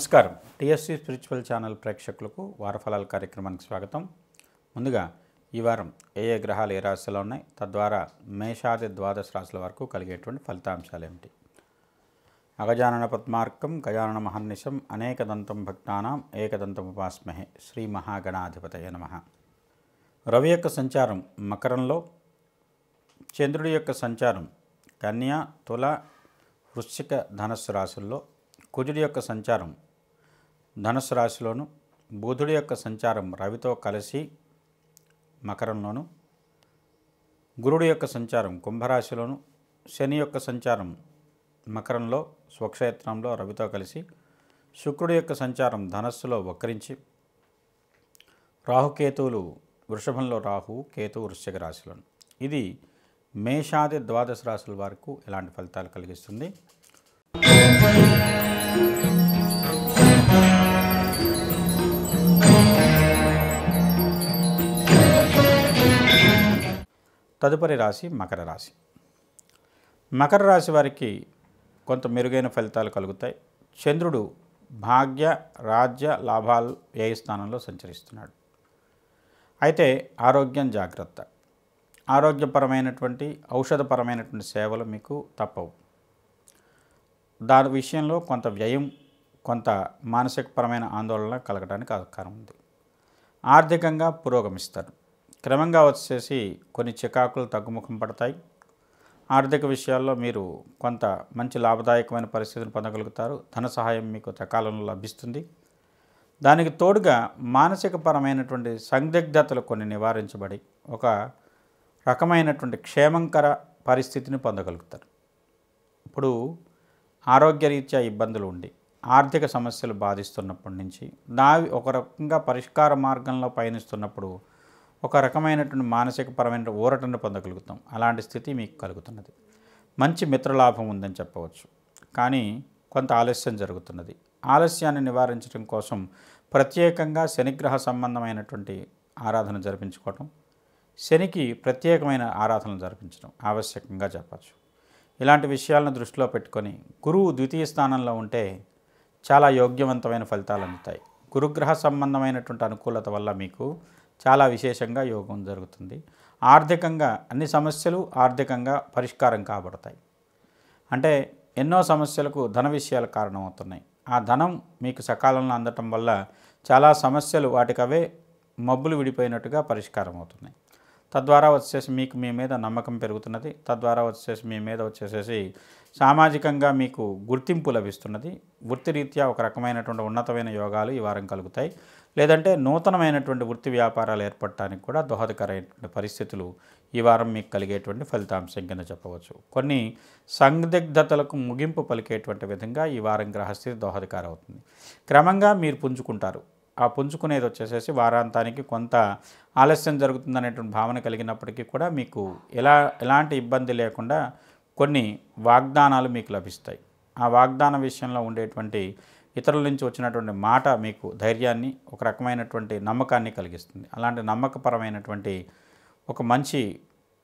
నమస్కారం TSC spiritual channel ప్రేక్షకులకు వారఫలాల కార్యక్రమానికి స్వాగతం ముందుగా ఈ వారం ఏ ఏ గ్రహాలు ఏ రాశిలో ఉన్నాయి తద్వారా మేషాది ద్వాదశ రాశుల వరకు కలిగేటువంటి ఫలితాంశాలు ఏమిటి అగజానన పద్మార్కం గజానన మహర్నిశం దంతం భక్తానాం ఏకదంతం ఉపాస్మహే శ్రీ మహాగణాధిపత నమ రవి యొక్క సంచారం మకరంలో చంద్రుడి యొక్క సంచారం కన్యా తుల వృశ్చిక ధనస్సు రాశుల్లో కుజుడి యొక్క సంచారం ధనుసు రాశిలోను బుధుడి యొక్క సంచారం రవితో కలిసి మకరంలోను గురుడు యొక్క సంచారం కుంభరాశిలోను శని యొక్క సంచారం మకరంలో స్వక్షేత్రంలో రవితో కలిసి శుక్రుడి యొక్క సంచారం ధనస్సులో వక్రించి రాహుకేతువులు వృషభంలో రాహు కేతు వృశ్చిక రాశిలోను ఇది మేషాది ద్వాదశ రాశుల వరకు ఎలాంటి ఫలితాలు కలిగిస్తుంది తదుపరి రాశి మకర రాశి మకర రాశి వారికి కొంత మెరుగైన ఫలితాలు కలుగుతాయి చంద్రుడు భాగ్య రాజ్య లాభాలు వ్యయ స్థానంలో సంచరిస్తున్నాడు అయితే ఆరోగ్యం జాగ్రత్త ఆరోగ్యపరమైనటువంటి ఔషధపరమైనటువంటి సేవలు మీకు తప్పవు దాని విషయంలో కొంత వ్యయం కొంత మానసికపరమైన ఆందోళన కలగడానికి ఆస్కారం ఉంది ఆర్థికంగా పురోగమిస్తారు క్రమంగా వచ్చేసి కొన్ని చికాకులు తగ్గుముఖం పడతాయి ఆర్థిక విషయాల్లో మీరు కొంత మంచి లాభదాయకమైన పరిస్థితిని పొందగలుగుతారు ధన సహాయం మీకు సకాలంలో లభిస్తుంది దానికి తోడుగా మానసిక పరమైనటువంటి సందిగ్ధతలు కొన్ని నివారించబడి ఒక రకమైనటువంటి క్షేమంకర పరిస్థితిని పొందగలుగుతారు ఇప్పుడు ఆరోగ్యరీత్యా ఇబ్బందులు ఉండి ఆర్థిక సమస్యలు బాధిస్తున్నప్పటి నుంచి దావి ఒక రకంగా పరిష్కార మార్గంలో పయనిస్తున్నప్పుడు ఒక రకమైనటువంటి మానసిక పరమైన ఊరటను పొందగలుగుతాం అలాంటి స్థితి మీకు కలుగుతున్నది మంచి మిత్రలాభం ఉందని చెప్పవచ్చు కానీ కొంత ఆలస్యం జరుగుతున్నది ఆలస్యాన్ని నివారించడం కోసం ప్రత్యేకంగా శనిగ్రహ సంబంధమైనటువంటి ఆరాధన జరిపించుకోవటం శనికి ప్రత్యేకమైన ఆరాధన జరిపించడం ఆవశ్యకంగా చెప్పచ్చు ఇలాంటి విషయాలను దృష్టిలో పెట్టుకొని గురువు ద్వితీయ స్థానంలో ఉంటే చాలా యోగ్యవంతమైన ఫలితాలు అందుతాయి గురుగ్రహ సంబంధమైనటువంటి అనుకూలత వల్ల మీకు చాలా విశేషంగా యోగం జరుగుతుంది ఆర్థికంగా అన్ని సమస్యలు ఆర్థికంగా పరిష్కారం కాబడతాయి అంటే ఎన్నో సమస్యలకు ధన విషయాలు కారణమవుతున్నాయి ఆ ధనం మీకు సకాలంలో అందటం వల్ల చాలా సమస్యలు వాటికవే మబ్బులు విడిపోయినట్టుగా పరిష్కారం అవుతున్నాయి తద్వారా వచ్చేసి మీకు మీ మీద నమ్మకం పెరుగుతున్నది తద్వారా వచ్చేసి మీ మీద వచ్చేసేసి సామాజికంగా మీకు గుర్తింపు లభిస్తున్నది వృత్తిరీత్యా ఒక రకమైనటువంటి ఉన్నతమైన యోగాలు ఈ వారం కలుగుతాయి లేదంటే నూతనమైనటువంటి వృత్తి వ్యాపారాలు ఏర్పడటానికి కూడా దోహదకరమైనటువంటి పరిస్థితులు ఈ వారం మీకు కలిగేటువంటి ఫలితాంశం కింద చెప్పవచ్చు కొన్ని సందిగ్ధతలకు ముగింపు పలికేటువంటి విధంగా ఈ వారం గ్రహస్థితి దోహదకారవుతుంది క్రమంగా మీరు పుంజుకుంటారు ఆ పుంజుకునేది వచ్చేసేసి వారాంతానికి కొంత ఆలస్యం జరుగుతుందనేటువంటి భావన కలిగినప్పటికీ కూడా మీకు ఎలా ఎలాంటి ఇబ్బంది లేకుండా కొన్ని వాగ్దానాలు మీకు లభిస్తాయి ఆ వాగ్దాన విషయంలో ఉండేటువంటి ఇతరుల నుంచి వచ్చినటువంటి మాట మీకు ధైర్యాన్ని ఒక రకమైనటువంటి నమ్మకాన్ని కలిగిస్తుంది అలాంటి నమ్మకపరమైనటువంటి ఒక మంచి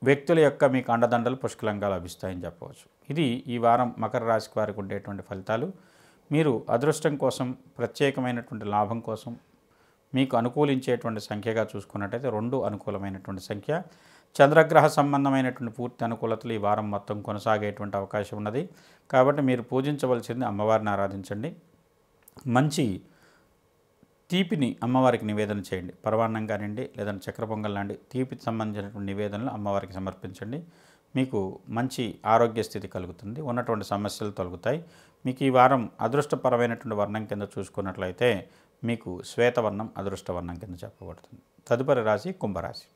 వ్యక్తుల యొక్క మీకు అండదండలు పుష్కలంగా లభిస్తాయని చెప్పవచ్చు ఇది ఈ వారం మకర రాశికి వారికి ఉండేటువంటి ఫలితాలు మీరు అదృష్టం కోసం ప్రత్యేకమైనటువంటి లాభం కోసం మీకు అనుకూలించేటువంటి సంఖ్యగా చూసుకున్నట్టయితే రెండు అనుకూలమైనటువంటి సంఖ్య చంద్రగ్రహ సంబంధమైనటువంటి పూర్తి అనుకూలతలు ఈ వారం మొత్తం కొనసాగేటువంటి అవకాశం ఉన్నది కాబట్టి మీరు పూజించవలసింది అమ్మవారిని ఆరాధించండి మంచి తీపిని అమ్మవారికి నివేదన చేయండి పర్వాన్నం కానివ్వండి లేదంటే చక్ర పొంగల్ లాంటి తీపికి సంబంధించినటువంటి నివేదనలు అమ్మవారికి సమర్పించండి మీకు మంచి ఆరోగ్య స్థితి కలుగుతుంది ఉన్నటువంటి సమస్యలు తొలగుతాయి మీకు ఈ వారం అదృష్టపరమైనటువంటి వర్ణం కింద చూసుకున్నట్లయితే మీకు శ్వేతవర్ణం అదృష్టవర్ణం కింద చెప్పబడుతుంది తదుపరి రాశి కుంభరాశి